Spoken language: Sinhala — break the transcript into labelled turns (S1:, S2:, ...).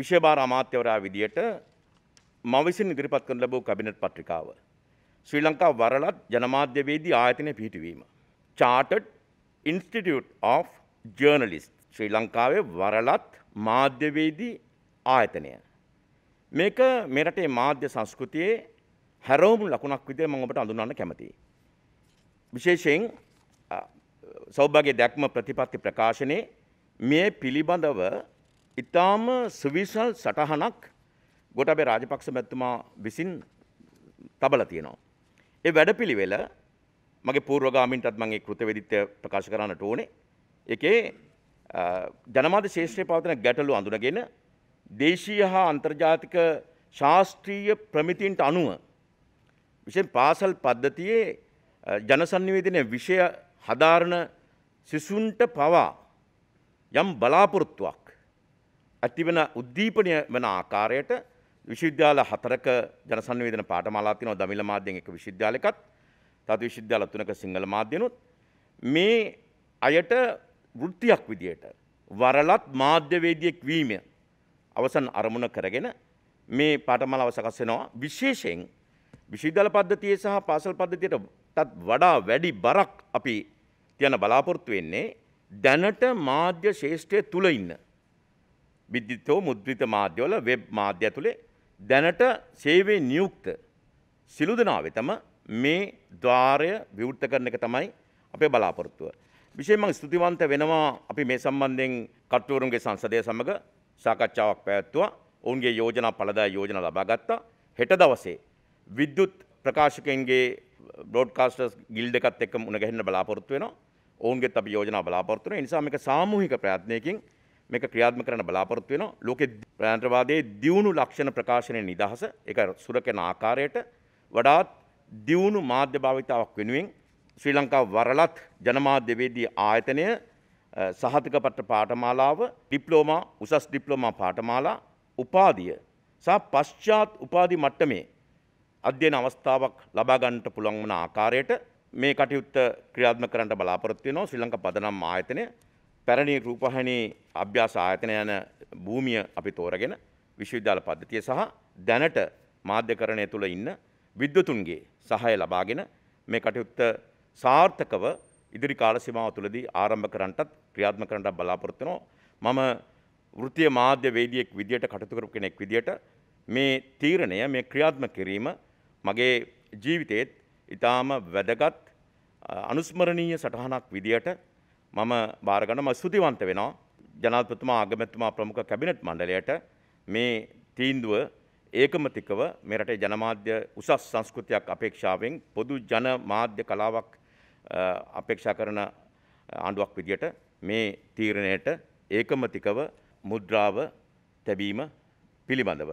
S1: විශෂභාර අමාත්‍යවරා විදියට මම විසින් ඉදිරිපත් කරන ලැබූ කැබිනට් පත්‍රිකාව. ශ්‍රී ලංකා වරලත් ජනමාධ්‍යවේදී ආයතනය පිහිටවීම. චාටඩ් ඉන්ස්ටිටියුට් of ජර්නලිස්ට් ශ්‍රී ලංකාවේ වරලත් මාධ්‍යවේදී ආයතනය. මේක මෙරටේ මාධ්‍ය සංස්කෘතියේ හැරෝමු ලකුණක් විදිහට මම ඔබට අඳුන්වන්න කැමතියි. විශේෂයෙන් සෞභාග්‍ය දැක්ම ප්‍රතිපත්ති ප්‍රකාශනයේ මේ පිළිබඳව ඉතාම සුවිසල් සටහනක් ගොටබේ රාජපක්ෂ මැත්තුමා විසින් තබල තියෙනවා. ඒ වැඩපිළිවෙල මගේ පූර්වගාමින්ටත් මගේ කෘතවේදිත්වය ප්‍රකාශ කරන්නට ඕනේ. එකේ ජනමාධ්‍ය ශේෂත්‍රයේ පවතින ගැටලු අඳුනගෙන දේශීය හා අන්තර්ජාතික ශාස්ත්‍රීය ප්‍රමිතින්ට අනුව විශේෂ පාසල් පද්ධතියේ ජනසන්නිවේදනය විෂය හදාරණ සිසුන්ට පවා යම් බලාපොරොත්තුවක් ඇතිවන උද්දීපනය වන ආකාරයට විශ්වවිද්‍යාල හතරක ජන සංවේදන පාඨමාලා තියෙනවා දමිළ මාධ්‍යෙන් එක විශ්වවිද්‍යාලයකත් තවත් විශ්වවිද්‍යාල තුනක සිංහල මාධ්‍යනොත් මේ අයට වෘත්තියක් විදියට වරලත් මාධ්‍යවේදියෙක් වීම අවසන් අරමුණ කරගෙන මේ පාඨමාලාව සකස් වෙනවා විශේෂයෙන් විශ්වවිද්‍යාල පද්ධතියේ සහ පාසල් පද්ධතියටත් වඩා වැඩි බරක් අපි තියන බලාපොරොත්තු වෙන්නේ දැනට මාධ්‍ය ශේෂ්ඨය තුල ඉන්න විද්‍යුත් හෝ මුද්‍රිත මාධ්‍යවල වෙබ් මාධ්‍ය ඇතුලේ දැනට සේවේ නියුක්ත සිළු දෙනා වෙතම මේ ద్వාරය විවෘත කරන එක තමයි අපේ බලාපොරොත්තුව. විශේෂයෙන්ම ස්තුතිවන්ත වෙනවා අපි මේ සම්බන්ධයෙන් කට්ටුවරුන්ගේ සංසදය සමග සාකච්ඡාවක් පැවැත්තුවා. ඔවුන්ගේ යෝජනා පළදාය යෝජනා ලබා ගත්තා. හෙට දවසේ විද්‍යුත් ප්‍රකාශකයන්ගේ බ්‍රෝඩ්කාස්ටර්ස් ගිල්ඩ් එකත් එක්ක මුණ ගැහෙන්න බලාපොරොත්තු වෙනවා. ඔවුන්ගෙත් අපි යෝජනා බලාපොරොත්තු වෙනවා. ඒ නිසා මේක සාමූහික ප්‍රයත්නයකින් මේක ක්‍රියාත්මක කරන්න බලාපොරොත්තු වෙනවා. ලෝකේ ප්‍රාන්තරවාදයේ දියුණු ලක්ෂණ ප්‍රකාශනයේ නිදහස ඒක සුරකන ආකාරයට වඩාත් දියුණු මාධ්‍ය භාවිතාවක් වෙනුවෙන් ශ්‍රී ලංකාව වරලත් ජනමාධ්‍යවේදී ආයතනය සහතික පත්‍ර පාඨමාලාව, ඩිප්ලෝමා, උසස් ඩිප්ලෝමා පාඨමාලා, උපාධිය සහ පශ්චාත් උපාධි මට්ටමේ අධ්‍යයන අවස්ථාවක් ලබා ගන්නට පුළුවන් වන ආකාරයට මේ කටයුත්ත ක්‍රියාත්මක කරන්න බලාපොරොත්තු වෙනවා ශ්‍රී ලංකා පදනම් ආයතනය පැරණි රූපහානී අභ්‍යාස ආයතන යන භූමිය අපි තෝරගෙන විශ්වවිද්‍යාල පද්ධතිය සහ දැනට මාධ්‍යකරණය තුළ ඉන්න විද්වතුන්ගේ සහය ලබාගෙන මේ කටයුත්ත සාර්ථකව ඉදිරි කාල සීමාව තුළදී ආරම්භ කරන්නටත් ක්‍රියාත්මක කරන්නට බලාපොරොත්තු වෙනවා මම වෘත්තීය මාධ්‍ය වේදිකෙක් විදියට කටයුතු කරපු කෙනෙක් විදියට මේ තීරණය මේ ක්‍රියාත්මක කිරීම මගේ ජීවිතයේත් ඊටාම වැදගත් අනුස්මරණීය සටහනක් විදියට මම භාරගන්නම ස්තුතිවන්ත වෙනවා ජනාධිපතිතුමා ආගමැතිතුමා ප්‍රමුඛ කැබිනට් මණ්ඩලයට මේ තීන්දුව ඒකමතිකව මේ රටේ ජනමාධ්‍ය උසස් සංස්කෘතියක් අපේක්ෂාවෙන් පොදු ජන මාධ්‍ය කලාවක් අපේක්ෂා කරන ආණ්ඩුවක් විදියට මේ තීරණයට ඒකමතිකව මුද්‍රාව තැබීම පිළිබඳව